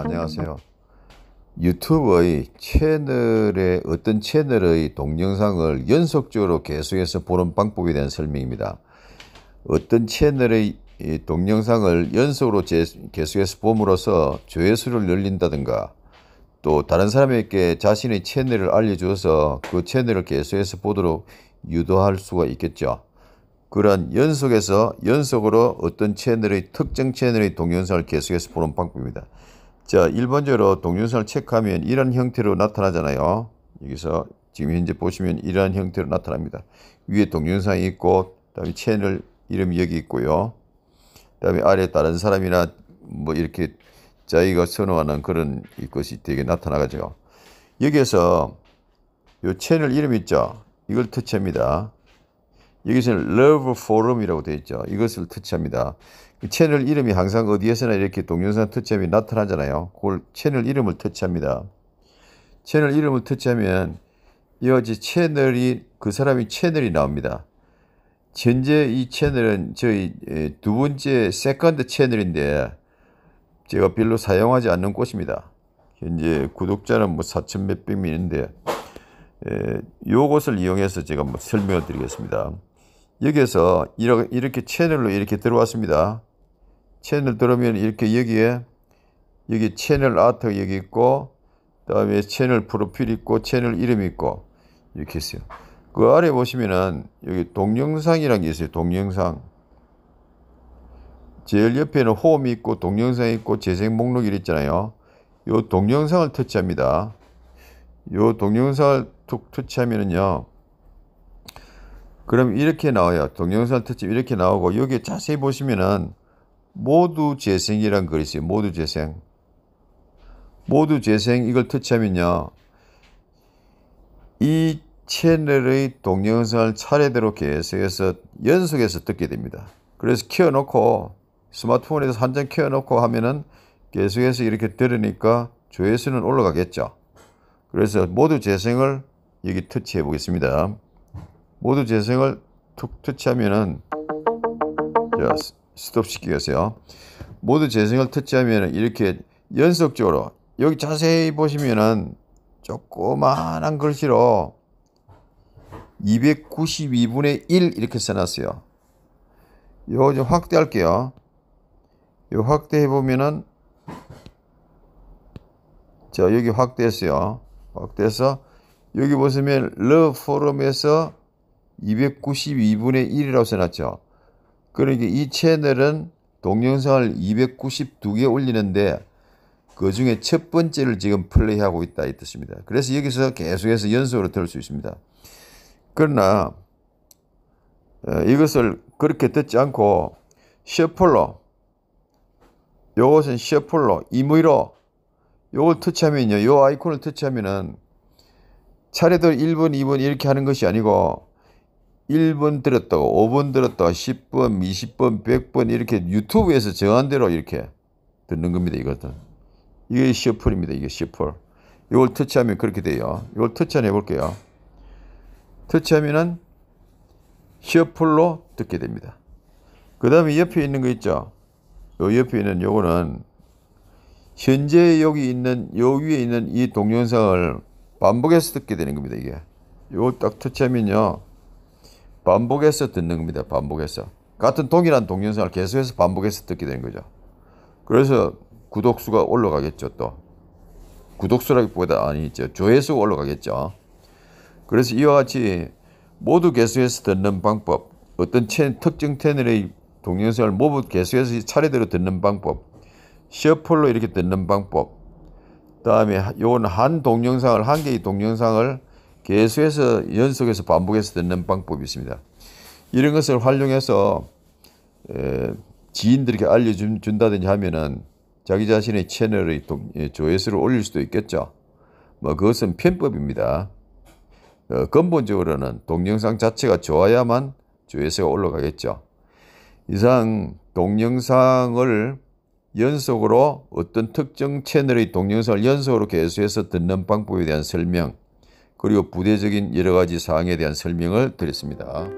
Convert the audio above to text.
안녕하세요. 유튜브의 채널의 어떤 채널의 동영상을 연속적으로 계속해서 보는 방법에 대한 설명입니다. 어떤 채널의 동영상을 연속으로 계속해서 봄으로써 조회수를 늘린다든가 또 다른 사람에게 자신의 채널을 알려줘서 그 채널을 계속해서 보도록 유도할 수가 있겠죠. 그런 연속에서 연속으로 어떤 채널의 특정 채널의 동영상을 계속해서 보는 방법입니다. 자, 1번째로 동영상을 체크하면 이런 형태로 나타나잖아요. 여기서 지금 현재 보시면 이러 형태로 나타납니다. 위에 동영상이 있고, 다음에 채널 이름이 여기 있고요. 다음에 아래 다른 사람이나 뭐 이렇게 자기가 선호하는 그런 것이 되게 나타나가죠. 여기에서 이 채널 이름 있죠? 이걸 터치합니다. 여기서는 Love Forum이라고 되어 있죠. 이것을 터치합니다. 그 채널 이름이 항상 어디에서나 이렇게 동영상 터치함이 나타나잖아요. 그걸 채널 이름을 터치합니다. 채널 이름을 터치하면 이어지 채널이 그 사람이 채널이 나옵니다. 현재 이 채널은 저희 두 번째 세컨드 채널인데 제가 별로 사용하지 않는 곳입니다. 현재 구독자는 뭐 4천 몇백 명인데 요것을 이용해서 제가 뭐 설명을 드리겠습니다. 여기에서 이렇게 채널로 이렇게 들어왔습니다. 채널 들어오면 이렇게 여기에 여기 채널 아트 여기 있고 그 다음에 채널 프로필 있고 채널 이름 있고 이렇게 있어요. 그 아래 보시면은 여기 동영상이라는 게 있어요. 동영상. 제일 옆에는 홈이 있고 동영상 있고 재생 목록 이 있잖아요. 요 동영상을 터치합니다. 요 동영상을 툭 터치하면은요. 그럼 이렇게 나와요. 동영상 특집 이렇게 나오고 여기 자세히 보시면은 모두 재생이란 글이 있어요. 모두 재생. 모두 재생 이걸 터치하면요. 이 채널의 동영상을 차례대로 계속해서 연속해서 듣게 됩니다. 그래서 키워놓고 스마트폰에서 한장 키워놓고 하면은 계속해서 이렇게 들으니까 조회수는 올라가겠죠. 그래서 모두 재생을 여기 터치해 보겠습니다. 모두 재생을 툭 터치하면은 자, 스톱 시키겠어요. 모두 재생을 터치하면은 이렇게 연속적으로 여기 자세히 보시면은 조그마한 글씨로 292분의 1 이렇게 써놨어요. 요거 좀 확대할게요. 요 확대해 보면은 자 여기 확대했어요. 확대해서 여기 보시면 러 포럼에서 292분의 1이라고 써놨죠. 그러니까 이 채널은 동영상을 292개 올리는데 그 중에 첫 번째를 지금 플레이하고 있다 이 뜻입니다. 그래서 여기서 계속해서 연속으로 들을 수 있습니다. 그러나 어, 이것을 그렇게 듣지 않고 셔플로 요것은 셔플로 이무로 요걸 터치하면요. 요 아이콘을 터치하면은 차례대로 1번, 2번 이렇게 하는 것이 아니고 1번 들었다가 5번 들었다가 10번, 20번, 100번 이렇게 유튜브에서 정한 대로 이렇게 듣는 겁니다. 이것은 이게 셔플입니다. 이게 셔플. 이걸 터치하면 그렇게 돼요. 이걸 터치 한번 해볼게요. 터치하면은 셔플로 듣게 됩니다. 그 다음에 옆에 있는 거 있죠? 요 옆에 있는 요거는 현재 여기 있는 요 위에 있는 이 동영상을 반복해서 듣게 되는 겁니다. 이게. 요걸 딱 터치하면요. 반복해서 듣는 겁니다. 반복해서. 같은 동일한 동영상을 계속해서 반복해서 듣게 되는 거죠. 그래서 구독수가 올라가겠죠, 또. 구독수라기보다 아니죠. 조회수가 올라가겠죠. 그래서 이와 같이 모두 계속해서 듣는 방법, 어떤 채, 특정 채널의 동영상을 모두 계속해서 차례대로 듣는 방법, 셔플로 이렇게 듣는 방법, 다음에 요건 한 동영상을, 한 개의 동영상을 계속해서 연속해서 반복해서 듣는 방법이 있습니다. 이런 것을 활용해서 지인들에게 알려준다든지 하면은 자기 자신의 채널의 예, 조회수를 올릴 수도 있겠죠. 뭐 그것은 편법입니다. 어, 근본적으로는 동영상 자체가 좋아야만 조회수가 올라가겠죠. 이상 동영상을 연속으로 어떤 특정 채널의 동영상을 연속으로 계속해서 듣는 방법에 대한 설명 그리고 부대적인 여러 가지 사항에 대한 설명을 드렸습니다.